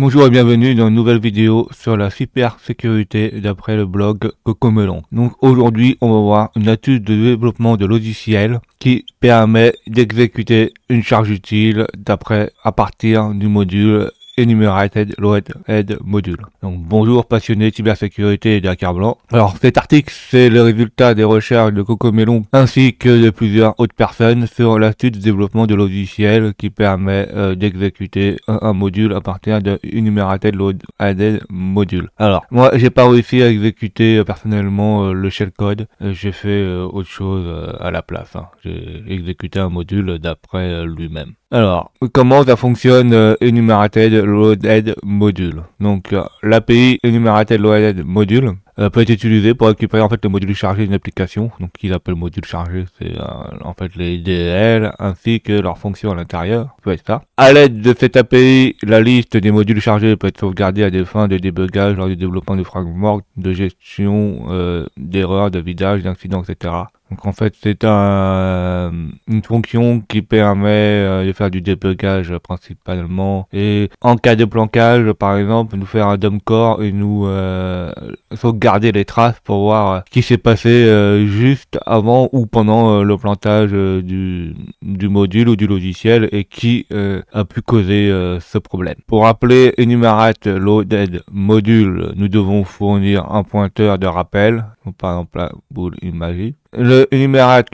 Bonjour et bienvenue dans une nouvelle vidéo sur la super sécurité d'après le blog Cocomelon. Donc aujourd'hui on va voir une astuce de développement de logiciel qui permet d'exécuter une charge utile d'après à partir du module Enumerated Loadhead Module. Donc bonjour passionnés cybersécurité et Dakar Blanc. Alors cet article c'est le résultat des recherches de Coco Melon ainsi que de plusieurs autres personnes sur l'astuce de développement de logiciels qui permet euh, d'exécuter un, module à partir de Enumerated Module. Alors moi j'ai pas réussi à exécuter euh, personnellement euh, le shellcode, j'ai fait autre chose à la place. Hein. J'ai exécuté un module d'après lui-même. Alors comment ça fonctionne Enumerated Loaded module. Donc euh, l'API énumérateur Loaded module euh, peut être utilisé pour récupérer en fait le module chargé d'une application. Donc qu'ils appellent module chargé, c'est euh, en fait les DL ainsi que leurs fonctions à l'intérieur. peut être ça. À l'aide de cette API, la liste des modules chargés peut être sauvegardée à des fins de débugage lors du développement de framework, de gestion d'erreurs, de vidage, d'incidents, etc. Donc en fait, c'est euh, une fonction qui permet euh, de faire du déblocage euh, principalement. Et en cas de planquage, par exemple, nous faire un dump core et nous faut sauvegarder les traces pour voir ce qui s'est passé juste avant ou pendant le plantage du, du, module ou du logiciel et qui a pu causer ce problème. Pour appeler enumerate loaded module, nous devons fournir un pointeur de rappel par exemple pour une magie. Le Enumerate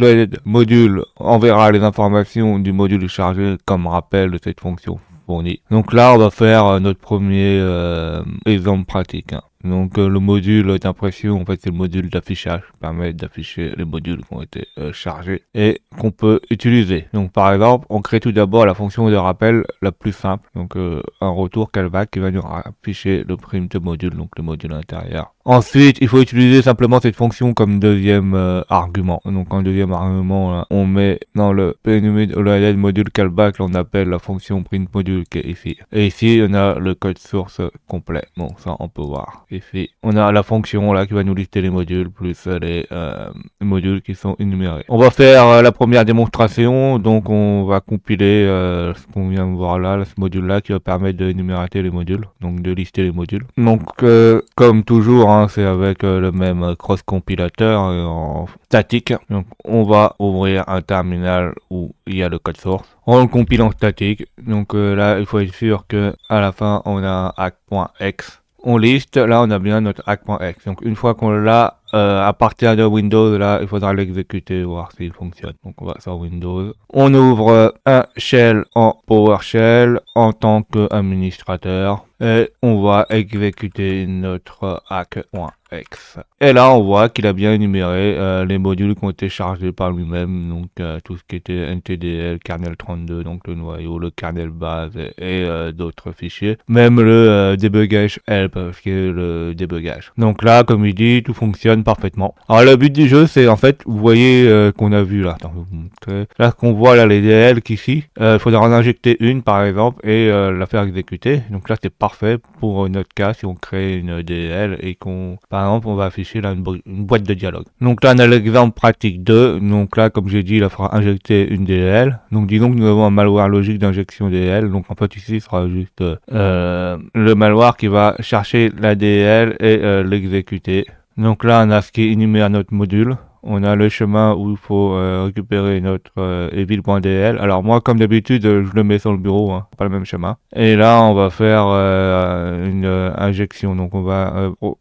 module enverra les informations du module chargé comme rappel de cette fonction fournie. Donc là, on va faire euh, notre premier euh, exemple pratique. Hein. Donc euh, le module d'impression, en fait, c'est le module d'affichage qui permet d'afficher les modules qui ont été chargés et qu'on peut utiliser. Donc par exemple, on crée tout d'abord la fonction de rappel la plus simple, donc un retour calva qui va nous afficher le prime de module, donc le module intérieur Ensuite, il faut utiliser simplement cette fonction comme deuxième euh, argument. Donc en deuxième argument, on met dans le PNUMID module callback, on appelle la fonction print module qui est ici. Et ici, on a le code source complet. Bon, ça, on peut voir. Ici, on a la fonction là qui va nous lister les modules plus les euh, modules qui sont énumérés. On va faire euh, la première démonstration. Donc on va compiler ce qu'on vient de voir là, ce module là qui va permettre d'énumérer les modules, donc de lister les modules. Donc comme toujours, c'est avec euh, le même euh, cross compilateur euh, en statique. Donc on va ouvrir un terminal où il y a le code source. On le compile en statique. Donc là il faut être sûr que à la fin on a un On liste, là on a bien notre hack.x. Donc une fois qu'on l'a, euh, à partir de Windows, là, il faudra l'exécuter, voir s'il fonctionne. Donc on va sur Windows. On ouvre euh, un shell en PowerShell en tant qu'administrateur. Et on va exécuter notre hack.exe. Et là, on voit qu'il a bien énuméré euh, les modules qui ont été chargés par lui-même. Donc tout ce qui était NTDL, kernel 32, donc le noyau, le kernel base et, d'autres fichiers. Même le débugage help, qui est le débugage. Donc là, comme il dit, tout fonctionne parfaitement. Alors le but du jeu c'est en fait, vous voyez euh, qu'on a vu là, attends, Là qu'on voit là les DL qu'ici, il euh, faudra en injecter une par exemple et euh, la faire exécuter. Donc là c'est parfait pour notre cas si on crée une DL et qu'on, par exemple on va afficher là une, boîte de dialogue. Donc là on a l'exemple pratique 2, donc là comme j'ai dit, il faudra injecter une DL. Donc disons que nous avons un malware logique d'injection DL, donc en fait ici il sera juste le malware qui va chercher la DL et l'exécuter donc là, on a ce qui est inhumé à notre module on a le chemin où il faut euh, récupérer notre euh, evil.dl. Alors moi, comme d'habitude, je le mets sur le bureau, hein. pas le même chemin. Et là, on va faire euh, une injection. Donc on va oh,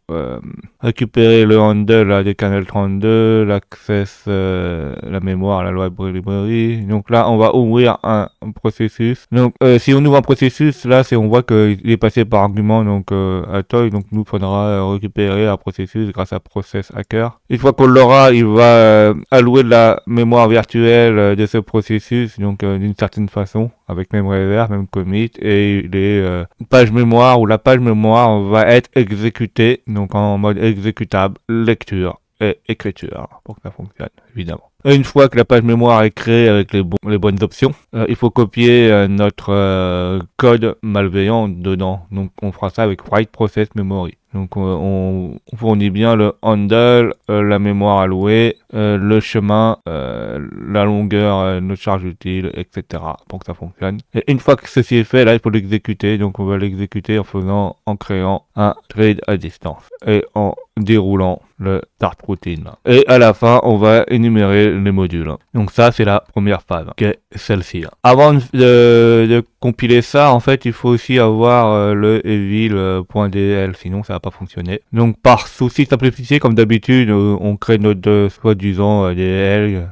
récupérer le handle des canals 32, l'accès la mémoire, la loi librairie. Donc là, on va ouvrir un, processus. Donc si on ouvre un processus, là, c'est on voit qu'il est passé par argument donc à Toy. Donc nous faudra récupérer un processus grâce à process hacker. Une fois qu'on l'aura, il va va euh, allouer de la mémoire virtuelle euh, de ce processus, donc euh, d'une certaine façon, avec même réserve, même commit, et les pages mémoire ou la page mémoire va être exécutée, donc en mode exécutable, lecture et écriture, pour que ça fonctionne, évidemment une fois que la page mémoire est créée avec les, les bonnes options, euh, il faut copier euh, notre euh, code malveillant dedans. Donc on fera ça avec write process memory. Donc on, fournit bien le handle, la mémoire allouée, le chemin, la longueur, notre charge utile, etc. pour que ça fonctionne. Et une fois que ceci est fait, là il faut l'exécuter. Donc on va l'exécuter en faisant, en créant un trade à distance et en déroulant le start routine. Et à la fin, on va énumérer les modules. Hein. Donc ça, c'est la première phase, hein, qui celle-ci. Hein. Avant de, compiler ça, en fait, il faut aussi avoir euh, le evil.dl, sinon ça va pas fonctionner. Donc par souci de comme d'habitude, euh, on crée notre euh, soi-disant DL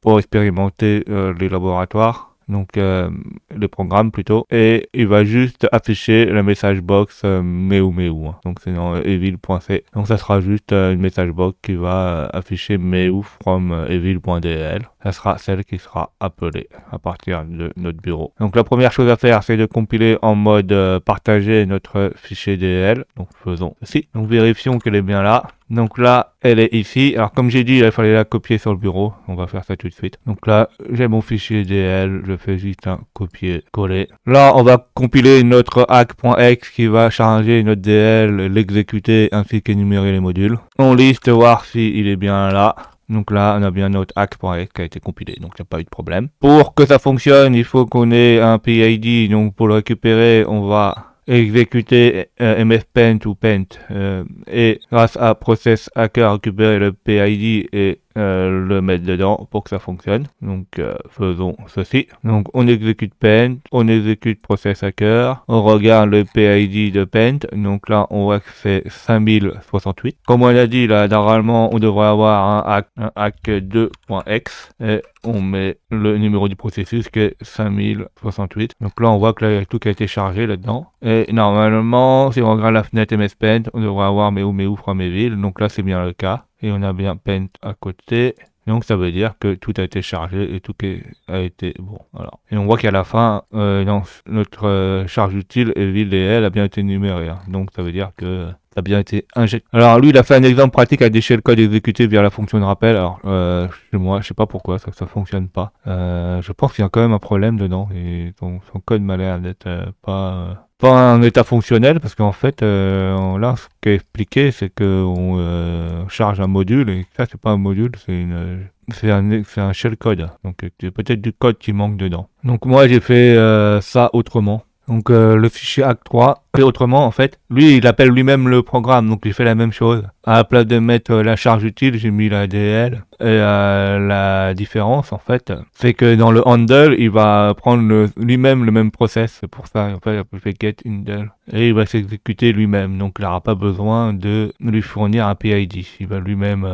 pour expérimenter les laboratoires donc euh, le programme plutôt, et il va juste afficher la message box meou meou hein. Donc c'est dans euh, evil.c. Donc ça sera juste euh, une message box qui va afficher ou from evil.dl ça sera celle qui sera appelée à partir de notre bureau. Donc la première chose à faire, c'est de compiler en mode euh, partagé notre fichier DL. Donc faisons ceci. Donc vérifions qu'elle est bien là. Donc là, elle est ici. Alors comme j'ai dit, il fallait la copier sur le bureau. On va faire ça tout de suite. Donc là, j'ai mon fichier DL. Je fais juste un copier-coller. Là, on va compiler notre hack.exe qui va charger notre DL, l'exécuter ainsi qu'énumérer les modules. On liste voir s'il il est bien là. Donc là, on a bien notre hack.exe qui a été compilé, donc il n'y a pas eu de problème. Pour que ça fonctionne, il faut qu'on ait un PID, donc pour le récupérer, on va exécuter euh, ou paint, euh, et grâce à process hacker récupérer le PID et euh, le mettre dedans pour que ça fonctionne. Donc euh, faisons ceci. Donc on exécute Paint, on exécute Process Hacker, on regarde le PID de Paint. Donc là on voit que c'est 5068. Comme on a dit là, normalement on devrait avoir un hack, un hack 2.x et on met le numéro du processus qui est 5068. Donc là on voit que là, tout a été chargé là-dedans. Et normalement si on regarde la fenêtre MS Paint, on devrait avoir mes ou mes ou Donc là c'est bien le cas et on a bien paint à côté. Donc ça veut dire que tout a été chargé et tout a été bon. Alors. Et on voit qu'à la fin, euh, notre euh, charge utile et ville et elle a bien été numérée. Hein. Donc ça veut dire que ça a bien été injecté. Alors lui, il a fait un exemple pratique à déchirer le code exécuté via la fonction de rappel. Alors euh, chez moi, je sais pas pourquoi ça, ne fonctionne pas. Euh, je pense qu'il y a quand même un problème dedans et son code m'a l'air d'être pas pas un état fonctionnel parce qu'en fait euh, là ce qui est expliqué c'est que on euh, charge un module et ça c'est pas un module c'est une c'est un, un code donc c'est peut-être du code qui manque dedans donc moi j'ai fait euh, ça autrement donc euh, le fichier ACT3. Et autrement, en fait, lui, il appelle lui-même le programme, donc il fait la même chose. À la place de mettre euh, la charge utile, j'ai mis la DL. Et euh, la différence, en fait, c'est que dans le handle, il va prendre lui-même le même process. C'est pour ça, en fait, il fait get handle. Et il va s'exécuter lui-même, donc il n'aura pas besoin de lui fournir un PID. Il va lui-même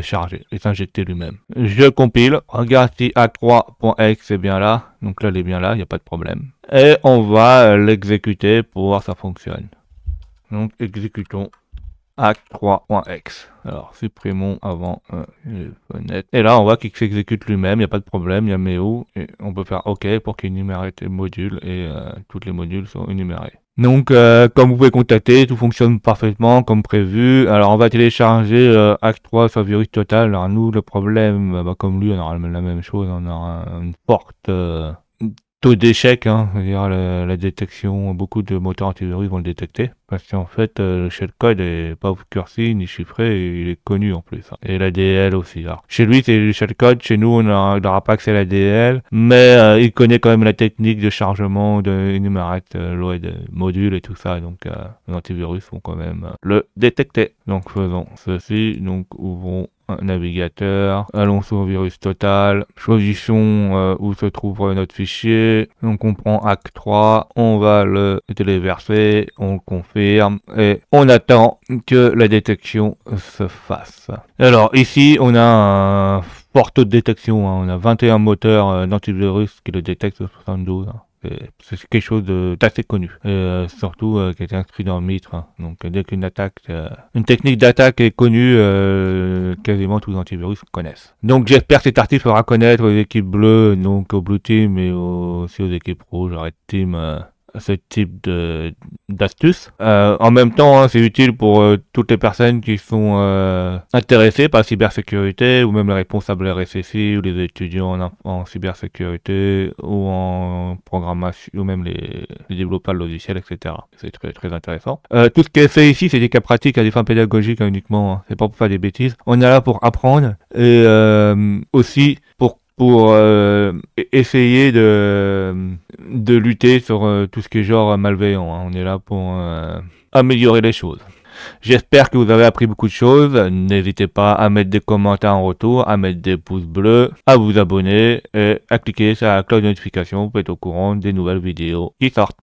charger et s'injecter lui-même. Je compile, regarde si A3.exe est bien là, donc là il est bien là, il n'y a pas de problème. Et on va l'exécuter pour voir si ça fonctionne. Donc exécutons act 3x Alors, supprimons avant euh, les fenêtres. Et là, on voit qu'il s'exécute lui-même, il n'y a pas de problème, il y a méo, et on peut faire OK pour qu'il énumère les modules, et euh, toutes les modules sont énumérés. Donc, euh, comme vous pouvez constater, tout fonctionne parfaitement comme prévu. Alors, on va télécharger euh, Act 3 sur Total. Alors, nous, le problème, bah, comme lui, on aura la même chose, on aura une porte taux d'échec, hein, c'est-à-dire la, détection, beaucoup de moteurs antivirus vont le détecter, parce qu'en fait, euh, le shellcode est pas obscurci ni chiffré, il est connu en plus, hein. et l'ADL aussi. Chez lui, c'est le shellcode, chez nous, on n'aura pas accès à l'ADL, mais euh, il connaît quand même la technique de chargement de numérateur euh, module et tout ça, donc euh, les antivirus vont quand même le détecter. Donc faisons ceci, donc ouvrons navigateur, allons sur virus total, choisissons euh, où se trouve notre fichier, on comprend acte 3, on va le téléverser, on confirme et on attend que la détection se fasse. Alors ici on a un fort de détection, hein. on a 21 moteurs euh, d'antivirus qui le détectent 72. Euh, c'est quelque chose d'assez connu. Euh, surtout euh, qui est inscrit dans le mitre. Hein. Donc euh, dès qu'une attaque, une technique d'attaque est connue, quasiment tous les antivirus connaissent. Donc j'espère que cet article fera connaître aux équipes bleues, donc au blue team et aussi aux équipes rouges, aux red team ce type de d'astuce. Euh, en même temps, hein, c'est utile pour euh, toutes les personnes qui sont euh, intéressées par la cybersécurité ou même les responsables RSSI ou les étudiants en, cybersécurité ou en programmation ou même les, développeurs de logiciels, etc. C'est très, très intéressant. tout ce qui est fait ici, c'est des cas pratiques à des fins pédagogiques hein, uniquement. Hein. C'est pas pour faire des bêtises. On est là pour apprendre et aussi pour pour euh, e-, essayer de, de lutter sur euh, tout ce qui est genre malveillant. Hein. On est là pour euh, améliorer les choses. J'espère que vous avez appris beaucoup de choses. N'hésitez pas à mettre des commentaires en retour, à mettre des pouces bleus, à vous abonner et à cliquer sur la cloche de notification pour être au courant des nouvelles vidéos qui sortent.